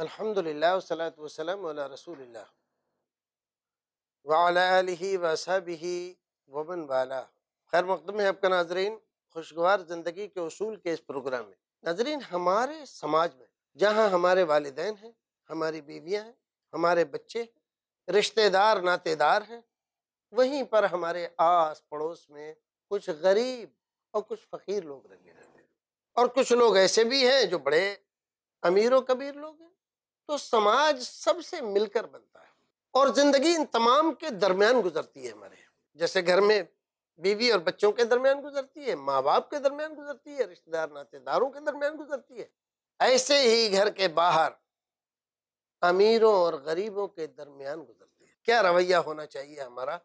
अल्हम्दुलिल्लाह वसलात वसलम अला रसूलिल्लाह वाली वाला खैर मकदम है आपका नाजरीन खुशगवार ज़िंदगी के असूल के इस प्रोग्राम में नाजरीन हमारे समाज में जहाँ हमारे वालदेन हैं हमारी बीवियाँ हैं हमारे बच्चे हैं रिश्तेदार नातेदार हैं वहीं पर हमारे आस पड़ोस में कुछ गरीब और कुछ फ़कीर लोग रंगे रहते हैं और कुछ लोग ऐसे भी हैं जो बड़े अमीर व कबीर लोग हैं तो समाज सबसे मिलकर बनता है और ज़िंदगी इन तमाम के दरमियान गुजरती है हमारे जैसे घर में बीवी और बच्चों के दरमियान गुजरती है माँ बाप के दरमियान गुजरती है रिश्तेदार नातेदारों के दरमियान गुजरती है ऐसे ही घर के बाहर अमीरों और गरीबों के दरमियान गुजरती है क्या रवैया होना चाहिए हमारा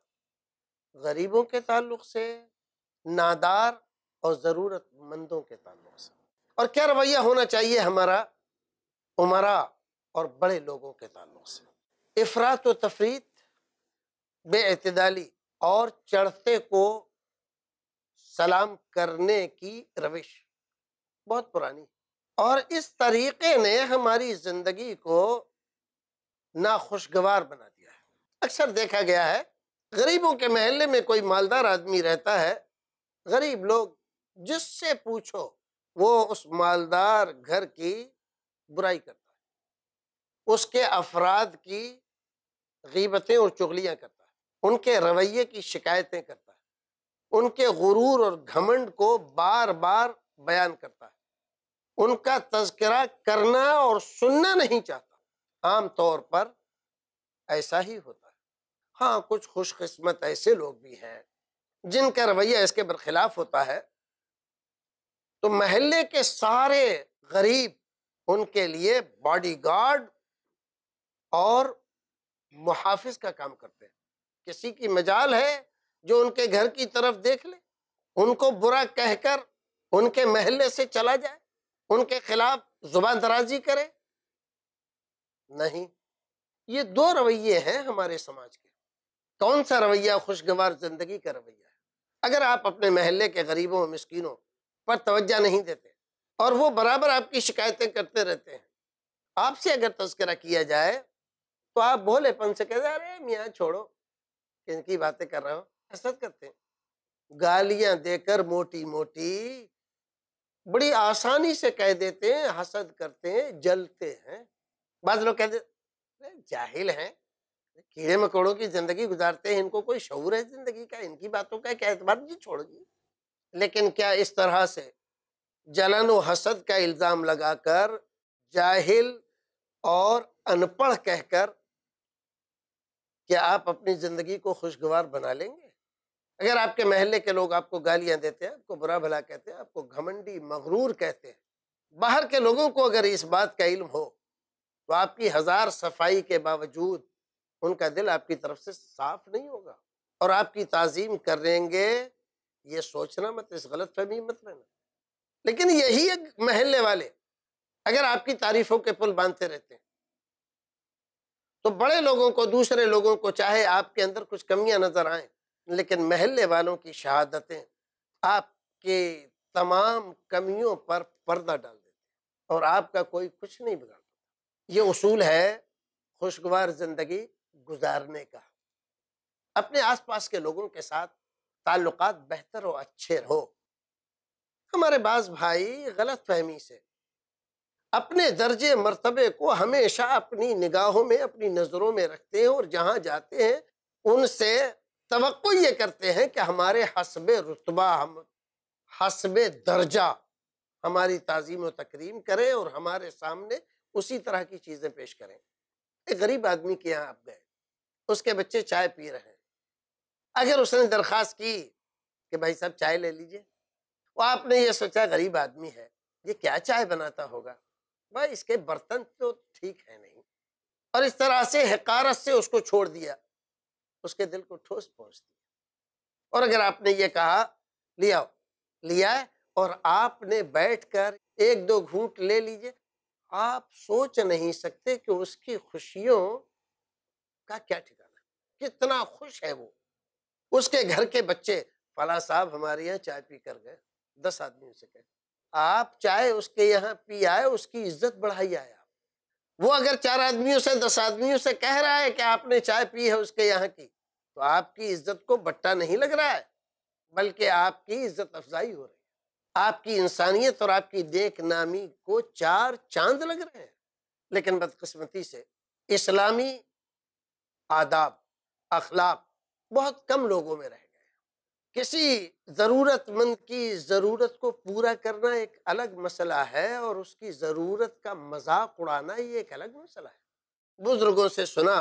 गरीबों के ताल्लुक से नादार और ज़रूरतमंदों के ताल्लुक से और क्या रवैया होना चाहिए हमारा उमरा और बड़े लोगों के ताल्लुक से अफरात व तफरीत बेतदाली और चढ़ते को सलाम करने की रविश बहुत पुरानी और इस तरीक़े ने हमारी ज़िंदगी को नाखुशगवार बना दिया है अक्सर देखा गया है गरीबों के महल्ले में कोई मालदार आदमी रहता है गरीब लोग जिससे पूछो वो उस मालदार घर की बुराई करता उसके अफराद की गीबतें और चुगलियाँ करता है उनके रवैये की शिकायतें करता है उनके गुरूर और घमंड को बार बार बयान करता है उनका तस्करा करना और सुनना नहीं चाहता आम तौर पर ऐसा ही होता है हाँ कुछ खुशकस्मत ऐसे लोग भी हैं जिनका रवैया इसके बरखिलाफ होता है तो महल्ले के सारे गरीब उनके लिए बॉडीगार्ड और मुहाफ़ का काम करते हैं किसी की मजाल है जो उनके घर की तरफ देख ले उनको बुरा कहकर उनके महल्ले से चला जाए उनके खिलाफ जुबान दराजी करे नहीं ये दो रवैये हैं हमारे समाज के कौन सा रवैया खुशगवार जिंदगी का रवैया है अगर आप अपने महल्ले के गरीबों मस्किनों मिस्किनों पर तवज्जा नहीं देते और वो बराबर आपकी शिकायतें करते रहते हैं आपसे अगर तस्करा किया जाए तो आप भोलेपन से कहते अरे मियाँ छोड़ो इनकी बातें कर रहे हो हसरत करते हैं गालियां देकर मोटी मोटी बड़ी आसानी से कह देते हैं हसद करते हैं जलते हैं बाद लोग कहते जाहिल हैं कीड़े मकोड़ों की जिंदगी गुजारते हैं इनको कोई शौर है जिंदगी का इनकी बातों का क्या एतबार जी छोड़गी लेकिन क्या इस तरह से जलन व हसद का इल्ज़ाम लगाकर जाहिल और अनपढ़ कहकर क्या आप अपनी ज़िंदगी को खुशगवार बना लेंगे अगर आपके महल्ले के लोग आपको गालियां देते हैं आपको बुरा भला कहते हैं आपको घमंडी मगरूर कहते हैं बाहर के लोगों को अगर इस बात का इल्म हो तो आपकी हज़ार सफाई के बावजूद उनका दिल आपकी तरफ से साफ नहीं होगा और आपकी तज़ीम करेंगे ये सोचना मत इस गलत फहमी मत रहना लेकिन यही महल्ले वाले अगर आपकी तारीफ़ों के पुल बांधते रहते हैं तो बड़े लोगों को दूसरे लोगों को चाहे आपके अंदर कुछ कमियां नजर आए लेकिन महल्ले वालों की शहादतें आपके तमाम कमियों पर पर्दा डाल देते और आपका कोई कुछ नहीं बिगाड़ ये उसूल है खुशगवार ज़िंदगी गुजारने का अपने आसपास के लोगों के साथ ताल्लुकात बेहतर और अच्छे रहो हमारे बाज़ भाई गलत फहमी से अपने दर्जे मरतबे को हमेशा अपनी निगाहों में अपनी नज़रों में रखते हैं और जहाँ जाते हैं उनसे तो ये करते हैं कि हमारे हसब रुतबा हम हसब दर्जा हमारी तज़ीम व तकरीम करें और हमारे सामने उसी तरह की चीज़ें पेश करें एक गरीब आदमी के यहाँ आप गए उसके बच्चे चाय पी रहे हैं अगर उसने दरख्वास्त की कि भाई साहब चाय ले लीजिए वो आपने ये सोचा गरीब आदमी है ये क्या चाय बनाता होगा भाई इसके बर्तन तो ठीक है नहीं और इस तरह से हकारत से उसको छोड़ दिया उसके दिल को ठोस पहुंच दिया और अगर आपने ये कहा लिया लिया और आपने बैठकर एक दो घूंट ले लीजिए आप सोच नहीं सकते कि उसकी खुशियों का क्या ठिकाना कितना खुश है वो उसके घर के बच्चे फला साहब हमारे यहाँ चाय पी कर गए दस आदमी से कहते आप चाहे उसके यहाँ पी आए उसकी इज्जत बढ़ाई आए वो अगर चार आदमियों से दस आदमियों से कह रहा है कि आपने चाय पी है उसके यहाँ की तो आपकी इज्जत को बट्टा नहीं लग रहा है बल्कि आपकी इज्जत अफजाई हो रही है आपकी इंसानियत और आपकी देख नामी को चार चांद लग रहे हैं लेकिन बदकस्मती से इस्लामी आदाब अखलाक बहुत कम लोगों में रहे किसी ज़रूरतमंद की ज़रूरत को पूरा करना एक अलग मसला है और उसकी ज़रूरत का मजाक उड़ाना ये एक अलग मसला है बुज़ुर्गों से सुना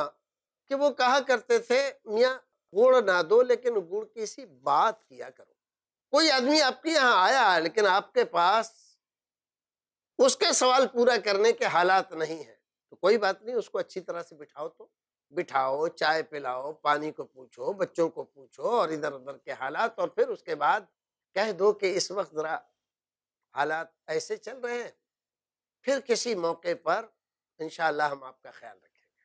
कि वो कहा करते थे मियाँ गुड़ ना दो लेकिन गुड़ की सी बात किया करो कोई आदमी आपके यहाँ आया लेकिन आपके पास उसके सवाल पूरा करने के हालात नहीं है तो कोई बात नहीं उसको अच्छी तरह से बिठाओ तो बिठाओ चाय पिलाओ पानी को पूछो बच्चों को पूछो और इधर उधर के हालात और फिर उसके बाद कह दो कि इस वक्त ज़रा हालात ऐसे चल रहे हैं फिर किसी मौके पर इन हम आपका ख्याल रखेंगे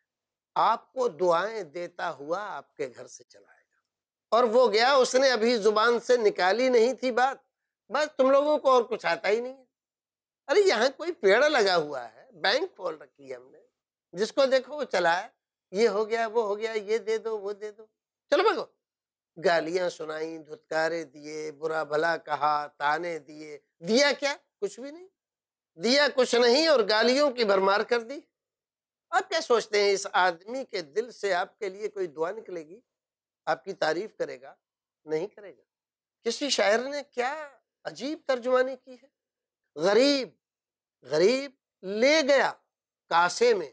आपको दुआएं देता हुआ आपके घर से चला आएगा और वो गया उसने अभी जुबान से निकाली नहीं थी बात बस तुम लोगों को और कुछ आता ही नहीं है अरे यहाँ कोई पेड़ लगा हुआ है बैंक खोल रखी है हमने जिसको देखो वो चलाया ये हो गया वो हो गया ये दे दो वो दे दो चलो भागो गालियां सुनाई धुतकारे दिए बुरा भला कहा ताने दिए दिया क्या कुछ भी नहीं दिया कुछ नहीं और गालियों की भरमार कर दी आप क्या सोचते हैं इस आदमी के दिल से आपके लिए कोई दुआ निकलेगी आपकी तारीफ करेगा नहीं करेगा किसी शायर ने क्या अजीब तर्जुमानी की है गरीब गरीब ले गया कासे में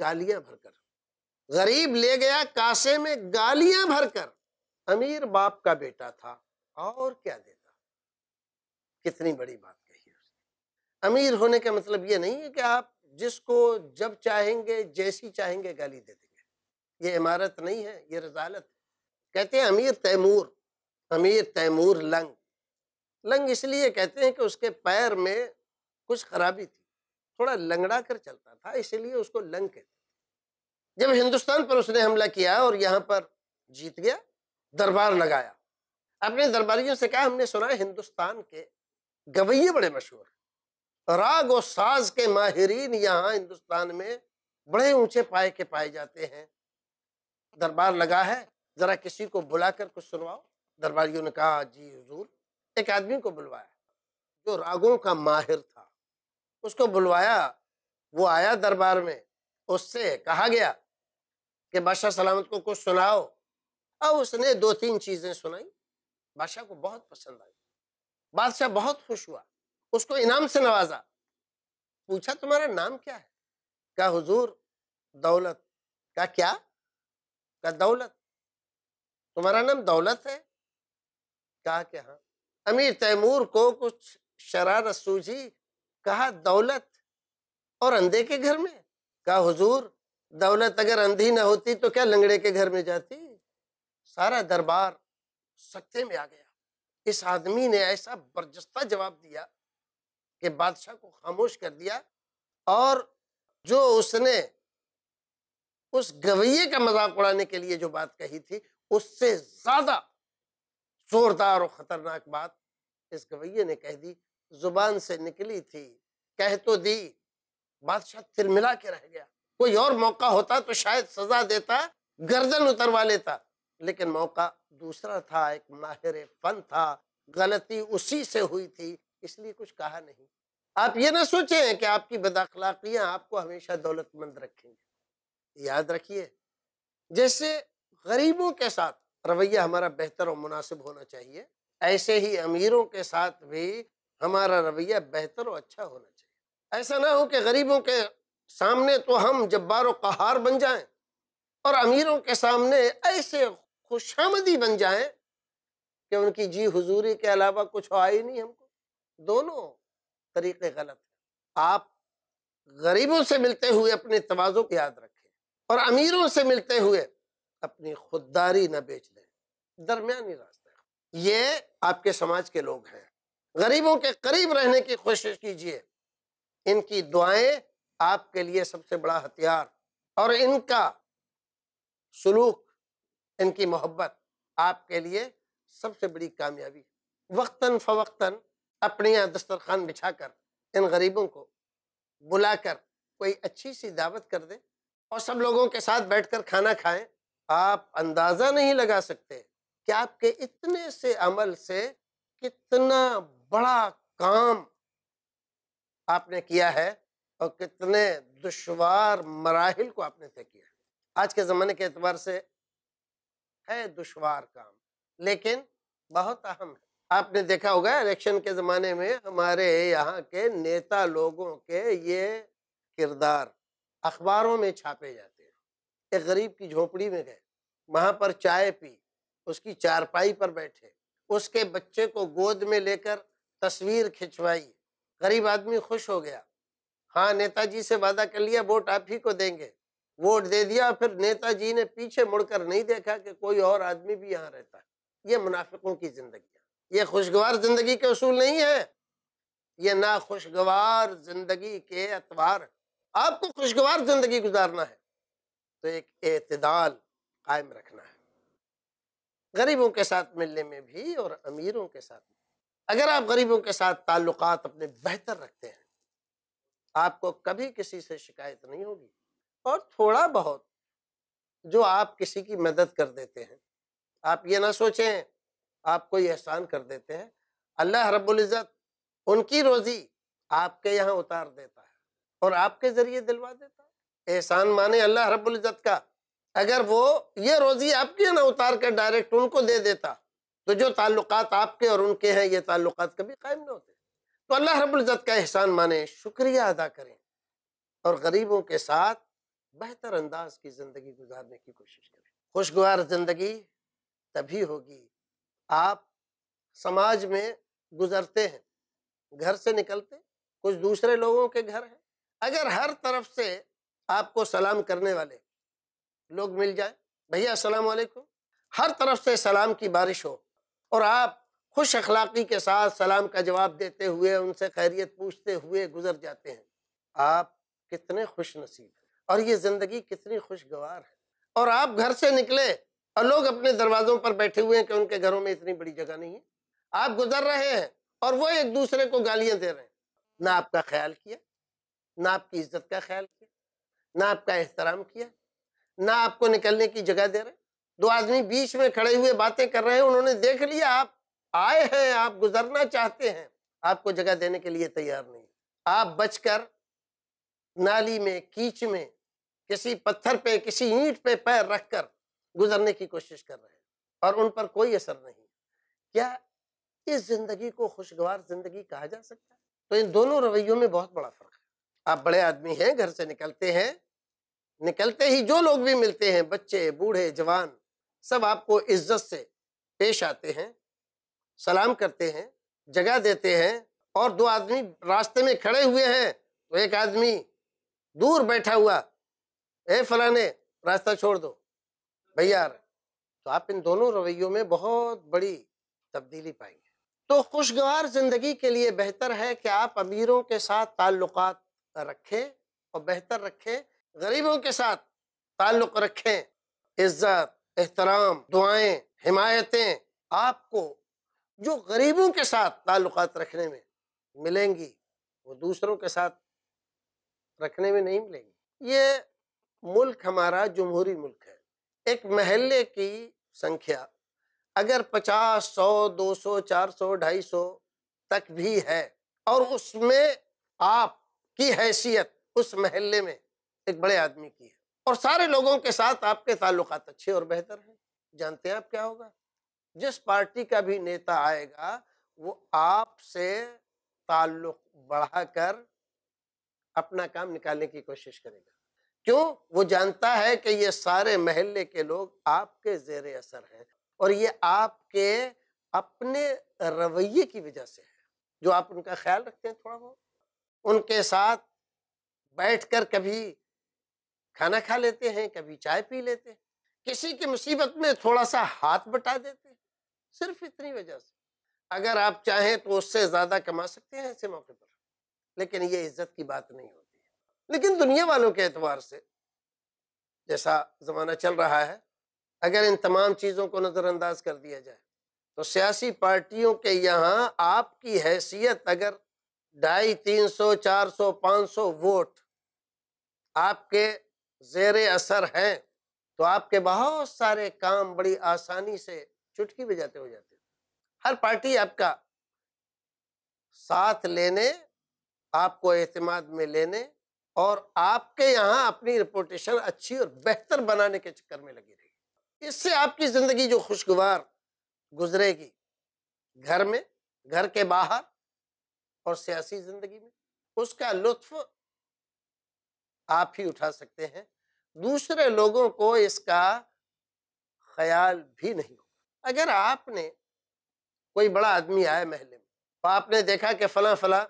गालियां भरकर गरीब ले गया कासे में गालियां भरकर अमीर बाप का बेटा था और क्या देता कितनी बड़ी बात कही उसने अमीर होने का मतलब ये नहीं है कि आप जिसको जब चाहेंगे जैसी चाहेंगे गाली दे देंगे ये इमारत नहीं है ये रजालत है कहते हैं अमीर तैमूर अमीर तैमूर लंग लंग इसलिए कहते हैं कि उसके पैर में कुछ खराबी थी थोड़ा लंगड़ा कर चलता था इसलिए उसको लंग कहते जब हिंदुस्तान पर उसने हमला किया और यहाँ पर जीत गया दरबार लगाया अपने दरबारियों से कहा हमने सुना हिंदुस्तान के गवैये बड़े मशहूर राग और साज के माहरीन यहाँ हिंदुस्तान में बड़े ऊंचे पाए के पाए जाते हैं दरबार लगा है जरा किसी को बुलाकर कुछ सुनवाओ दरबारियों ने कहा जी हजूर एक आदमी को बुलवाया जो रागों का माहिर था उसको बुलवाया वो आया दरबार में उससे कहा गया कि बादशाह सलामत को कुछ सुनाओ और उसने दो तीन चीजें सुनाई बादशाह को बहुत पसंद आई बादशाह बहुत खुश हुआ उसको इनाम से नवाजा पूछा तुम्हारा नाम क्या है क्या हुजूर दौलत का क्या का दौलत तुम्हारा नाम दौलत है कहा कि हाँ अमीर तैमूर को कुछ शरारत सूझी कहा दौलत और अंधे के घर में कहा हुजूर दौलत अगर अंधी ना होती तो क्या लंगड़े के घर में जाती सारा दरबार सत्य में आ गया इस आदमी ने ऐसा बर्जस्ता जवाब दिया कि बादशाह को खामोश कर दिया और जो उसने उस गवैये का मजाक उड़ाने के लिए जो बात कही थी उससे ज्यादा जोरदार और खतरनाक बात इस गवैये ने कह दी जुबान से निकली थी कह तो दी बादशाह तिलमिला के रह गया कोई और मौका होता तो शायद सजा देता गर्दन उतरवा लेता लेकिन मौका दूसरा था एक माहिर फन था गलती उसी से हुई थी इसलिए कुछ कहा नहीं आप ये ना सोचें कि आपकी बदाखलाकियाँ आपको हमेशा दौलतमंद रखेंगी याद रखिए जैसे गरीबों के साथ रवैया हमारा बेहतर और मुनासिब होना चाहिए ऐसे ही अमीरों के साथ भी हमारा रवैया बेहतर और अच्छा होना चाहिए ऐसा ना हो कि गरीबों के सामने तो हम जब्बार कहार बन जाएं और अमीरों के सामने ऐसे खुशामदी बन जाएं कि उनकी जी हुजूरी के अलावा कुछ आ ही नहीं हमको दोनों तरीके गलत हैं आप गरीबों से मिलते हुए अपने तोज़ों को याद रखें और अमीरों से मिलते हुए अपनी खुददारी न बेच दें दरमियानी रास्ता ये आपके समाज के लोग हैं गरीबों के करीब रहने की कोशिश कीजिए इनकी दुआएं आपके लिए सबसे बड़ा हथियार और इनका सलूक इनकी मोहब्बत आपके लिए सबसे बड़ी कामयाबी वक्ता फ़वक्ता अपने यहाँ दस्तरखान बिछाकर इन गरीबों को बुलाकर कोई अच्छी सी दावत कर दे और सब लोगों के साथ बैठकर खाना खाएं आप अंदाज़ा नहीं लगा सकते कि आपके इतने से अमल से कितना बड़ा काम आपने किया है और कितने दुशवार मराहल को आपने तय किया आज के ज़माने के अतबार से है दुशवार काम लेकिन बहुत अहम है आपने देखा होगा इलेक्शन के ज़माने में हमारे यहाँ के नेता लोगों के ये किरदार अखबारों में छापे जाते हैं एक गरीब की झोपड़ी में गए वहाँ पर चाय पी उसकी चारपाई पर बैठे उसके बच्चे को गोद में लेकर तस्वीर खिंचवाई गरीब आदमी खुश हो गया हाँ नेताजी से वादा कर लिया वोट आप ही को देंगे वोट दे दिया फिर नेताजी ने पीछे मुड़कर नहीं देखा कि कोई और आदमी भी यहाँ रहता है ये मुनाफिकों की जिंदगी ये खुशगवार जिंदगी के असूल नहीं है ये ना खुशगवार जिंदगी के अतवार आपको खुशगवार जिंदगी गुजारना है तो एक एतदाल कायम रखना है गरीबों के साथ मिलने में भी और अमीरों के साथ अगर आप गरीबों के साथ ताल्लुकात अपने बेहतर रखते हैं आपको कभी किसी से शिकायत नहीं होगी और थोड़ा बहुत जो आप किसी की मदद कर देते हैं आप ये ना सोचें आप कोई एहसान कर देते हैं अल्लाह रबुल्जत उनकी रोज़ी आपके यहाँ उतार देता है और आपके ज़रिए दिलवा देता है एहसान माने अल्लाह रब्ज़त का अगर वो ये रोज़ी आपके यहाँ उतार कर डायरेक्ट उनको दे देता तो जो ताल्लुकात आपके और उनके हैं ये ताल्लुकात कभी कायम नहीं होते तो अल्लाह रब्ज़त का एहसान माने शुक्रिया अदा करें और गरीबों के साथ बेहतर अंदाज की ज़िंदगी गुजारने की कोशिश करें खुशगवार ज़िंदगी तभी होगी आप समाज में गुजरते हैं घर से निकलते कुछ दूसरे लोगों के घर हैं अगर हर तरफ से आपको सलाम करने वाले लोग मिल जाए भैया अस्सलाम वालेकुम हर तरफ से सलाम की बारिश हो और आप खुश अखलाक़ी के साथ सलाम का जवाब देते हुए उनसे खैरियत पूछते हुए गुजर जाते हैं आप कितने खुश नसीब हैं और ये ज़िंदगी कितनी खुशगवार है और आप घर से निकले और लोग अपने दरवाज़ों पर बैठे हुए हैं कि उनके घरों में इतनी बड़ी जगह नहीं है आप गुजर रहे हैं और वो एक दूसरे को गालियां दे रहे हैं ना आपका ख्याल किया ना आपकी इज्जत का ख्याल किया ना आपका एहतराम किया ना आपको निकलने की जगह दे रहे दो आदमी बीच में खड़े हुए बातें कर रहे हैं उन्होंने देख लिया आप आए हैं आप गुजरना चाहते हैं आपको जगह देने के लिए तैयार नहीं आप बचकर नाली में कीच में किसी पत्थर पे किसी ईंट पे पैर रखकर गुजरने की कोशिश कर रहे हैं और उन पर कोई असर नहीं क्या इस जिंदगी को खुशगवार जिंदगी कहा जा सकता है तो इन दोनों रवैयों में बहुत बड़ा फर्क है आप बड़े आदमी हैं घर से निकलते हैं निकलते ही जो लोग भी मिलते हैं बच्चे बूढ़े जवान सब आपको इज्जत से पेश आते हैं सलाम करते हैं जगह देते हैं और दो आदमी रास्ते में खड़े हुए हैं तो एक आदमी दूर बैठा हुआ ए फलाने रास्ता छोड़ दो भैया तो आप इन दोनों रवैयों में बहुत बड़ी तब्दीली पाएंगे तो खुशगवार ज़िंदगी के लिए बेहतर है कि आप अमीरों के साथ ताल्लुक रखें और बेहतर रखें गरीबों के साथ ताल्लुक़ रखें इज्जत एहतराम दुआएं हिमायतें आपको जो गरीबों के साथ ताल्लुकात रखने में मिलेंगी वो दूसरों के साथ रखने में नहीं मिलेंगी ये मुल्क हमारा जमहूरी मुल्क है एक महल्ले की संख्या अगर पचास सौ दो सौ चार सौ ढाई सौ तक भी है और उसमें आप की हैसियत उस महल्ले में एक बड़े आदमी की है और सारे लोगों के साथ आपके ताल्लुक अच्छे और बेहतर हैं जानते हैं आप क्या होगा जिस पार्टी का भी नेता आएगा वो आपसे ताल्लुक बढ़ाकर अपना काम निकालने की कोशिश करेगा क्यों वो जानता है कि ये सारे महल्ले के लोग आपके जेर असर हैं और ये आपके अपने रवैये की वजह से है जो आप उनका ख्याल रखते हैं थोड़ा बहुत उनके साथ बैठकर कभी खाना खा लेते हैं कभी चाय पी लेते हैं किसी की मुसीबत में थोड़ा सा हाथ बटा देते हैं सिर्फ इतनी वजह से अगर आप चाहें तो उससे ज़्यादा कमा सकते हैं ऐसे मौके पर लेकिन ये इज्जत की बात नहीं होती लेकिन दुनिया वालों के एतवार से जैसा ज़माना चल रहा है अगर इन तमाम चीज़ों को नज़रअंदाज कर दिया जाए तो सियासी पार्टियों के यहाँ आपकी हैसियत अगर ढाई तीन सौ चार सौ पाँच सौ वोट आपके जेर असर हैं तो आपके बहुत सारे काम बड़ी आसानी से चुटकी बजाते हो जाते हर पार्टी आपका साथ लेने आपको एतमाद में लेने और आपके यहाँ अपनी रिपोर्टेशन अच्छी और बेहतर बनाने के चक्कर में लगी रही इससे आपकी ज़िंदगी जो खुशगवार गुजरेगी घर में घर के बाहर और सियासी ज़िंदगी में उसका लुत्फ आप ही उठा सकते हैं दूसरे लोगों को इसका ख्याल भी नहीं अगर आपने कोई बड़ा आदमी आया महले में तो आपने देखा कि फला फला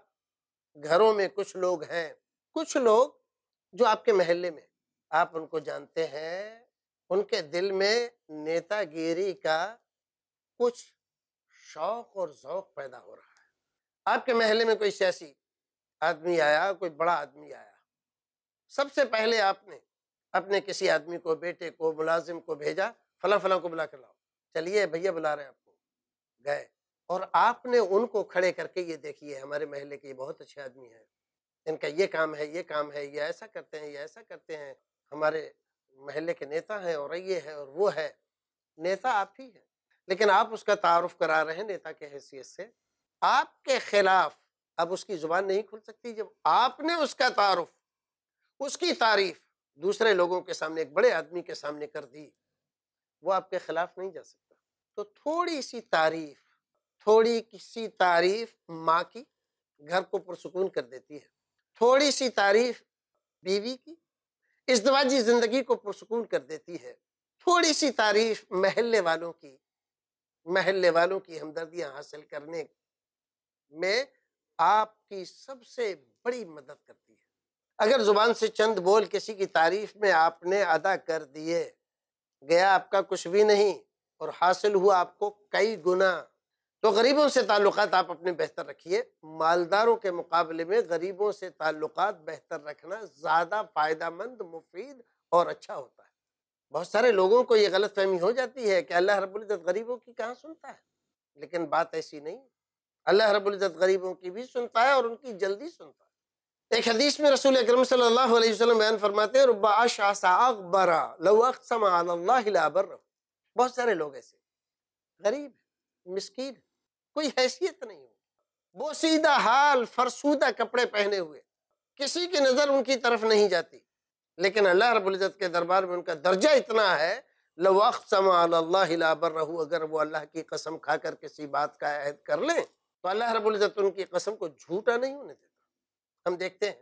घरों में कुछ लोग हैं कुछ लोग जो आपके महल्ले में आप उनको जानते हैं उनके दिल में नेतागिरी का कुछ शौक और जौक पैदा हो रहा है आपके महले में कोई सियासी आदमी आया कोई बड़ा आदमी आया सबसे पहले आपने अपने किसी आदमी को बेटे को मुलाजिम को भेजा फला फला को बुला कर लाओ चलिए भैया बुला रहे हैं आपको गए और आपने उनको खड़े करके ये देखिए हमारे महले के बहुत अच्छे आदमी हैं इनका ये काम है ये काम है ये ऐसा करते हैं ये ऐसा करते हैं हमारे महले के नेता हैं और ये है और वो है नेता आप ही हैं लेकिन आप उसका तारुफ करा रहे हैं नेता के हैसियत से आपके खिलाफ अब उसकी ज़ुबान नहीं खुल सकती जब आपने उसका तारुफ उसकी तारीफ दूसरे लोगों के सामने एक बड़े आदमी के सामने कर दी वो आपके खिलाफ नहीं जा सकती तो थोड़ी सी तारीफ थोड़ी सी तारीफ माँ की घर को पुरसकून कर देती है थोड़ी सी तारीफ बीवी की दवाजी जिंदगी को पुरसकून कर देती है थोड़ी सी तारीफ महल्ले वालों की महल्ले वालों की हमदर्दियाँ हासिल करने में आपकी सबसे बड़ी मदद करती है अगर जुबान से चंद बोल किसी की तारीफ में आपने अदा कर दिए गया आपका कुछ भी नहीं और हासिल हुआ आपको कई गुना तो गरीबों से ताल्लुक आप अपने बेहतर रखिए मालदारों के मुकाबले में गरीबों से ताल्लुक बेहतर रखना ज़्यादा फ़ायदा मुफीद और अच्छा होता है बहुत सारे लोगों को ये गलत फहमी हो जाती है कि अल्लाह रबुल्ज़त गरीबों की कहाँ सुनता है लेकिन बात ऐसी नहीं अल्लाह रबुल्ज़त गरीबों की भी सुनता है और उनकी जल्दी सुनता है एक हदीस में रसूल अक्रम सल्लल्लाहु अलैहि वसल्लम बयान फरमाते हैं रुब्बा सा अकबरा लव अक्सम अल्लाह लाबर बहुत सारे लोग ऐसे गरीब मिस्कीन कोई हैसियत नहीं वो सीधा हाल फरसूदा कपड़े पहने हुए किसी की नज़र उनकी तरफ नहीं जाती लेकिन अल्लाह रबुल्ज़त के दरबार में उनका दर्जा इतना है लवाक़र रहू अगर वो अल्लाह की कसम खा कर किसी बात का अहद कर लें तो अल्लाह रबुल्ज़त उनकी कसम को झूठा नहीं होने देता हम देखते हैं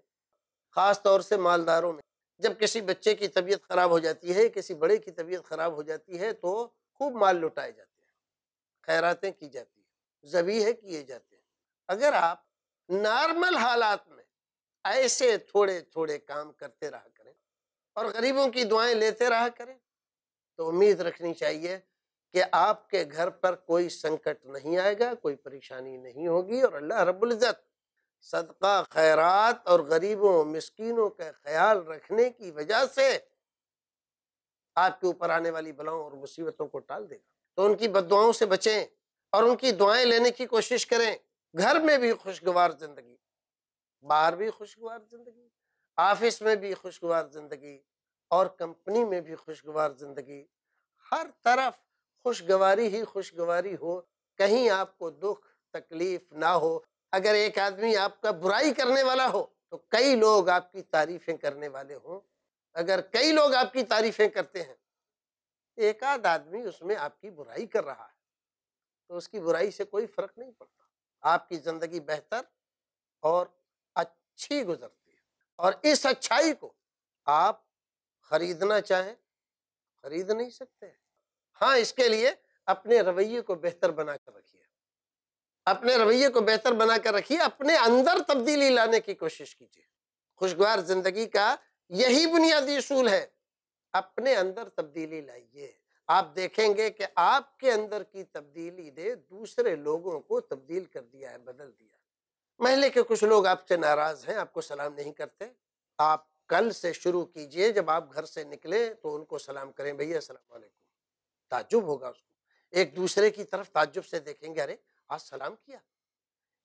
ख़ास तौर से मालदारों में जब किसी बच्चे की तबीयत खराब हो जाती है किसी बड़े की तबीयत खराब हो जाती है तो खूब माल लुटाए जाते हैं खैरातें की जाती हैं जबीह किए जाते हैं अगर आप नॉर्मल हालात में ऐसे थोड़े थोड़े काम करते रहा करें और गरीबों की दुआएं लेते रहा करें तो उम्मीद रखनी चाहिए कि आपके घर पर कोई संकट नहीं आएगा कोई परेशानी नहीं होगी और अल्लाह रबुल्ज़त सदका खैरात और गरीबों मिस्किनों का ख्याल रखने की वजह से आपके ऊपर आने वाली बलाओं और मुसीबतों को टाल देगा तो उनकी बदुआओं से बचें और उनकी दुआएं लेने की कोशिश करें घर में भी खुशगवार जिंदगी बाहर भी खुशगवार जिंदगी ऑफिस में भी खुशगवार जिंदगी और कंपनी में भी खुशगवार जिंदगी हर तरफ खुशगवारी ही खुशगवारी हो कहीं आपको दुख तकलीफ ना हो अगर एक आदमी आपका बुराई करने वाला हो तो कई लोग आपकी तारीफें करने वाले हों अगर कई लोग आपकी तारीफें करते हैं एक आध आदमी उसमें आपकी बुराई कर रहा है तो उसकी बुराई से कोई फर्क नहीं पड़ता आपकी ज़िंदगी बेहतर और अच्छी गुजरती है और इस अच्छाई को आप खरीदना चाहें खरीद नहीं सकते हाँ इसके लिए अपने रवैये को बेहतर बना कर रखिए अपने रवैये को बेहतर बनाकर रखिए अपने अंदर तब्दीली लाने की कोशिश कीजिए खुशगवार जिंदगी का यही बुनियादी असूल है अपने अंदर तब्दीली लाइए आप देखेंगे कि आपके अंदर की तब्दीली ने दूसरे लोगों को तब्दील कर दिया है बदल दिया महले के कुछ लोग आपसे नाराज हैं आपको सलाम नहीं करते आप कल से शुरू कीजिए जब आप घर से निकले तो उनको सलाम करें भैया सलाम ताजुब होगा उसको एक दूसरे की तरफ ताजुब से देखेंगे अरे आज सलाम किया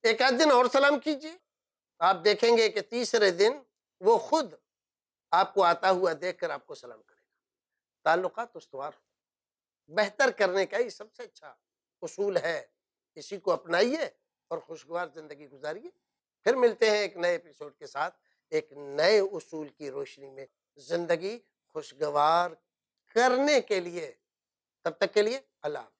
एक आध दिन और सलाम कीजिए आप देखेंगे कि तीसरे दिन वो खुद आपको आता हुआ देखकर आपको सलाम करेगा ताल्लुकात उसवार बेहतर करने का ही सबसे अच्छा उसूल है इसी को अपनाइए और खुशगवार ज़िंदगी गुजारिए फिर मिलते हैं एक नए एपिसोड के साथ एक नए उसूल की रोशनी में ज़िंदगी खुशगवार करने के लिए तब तक के लिए अल्लाह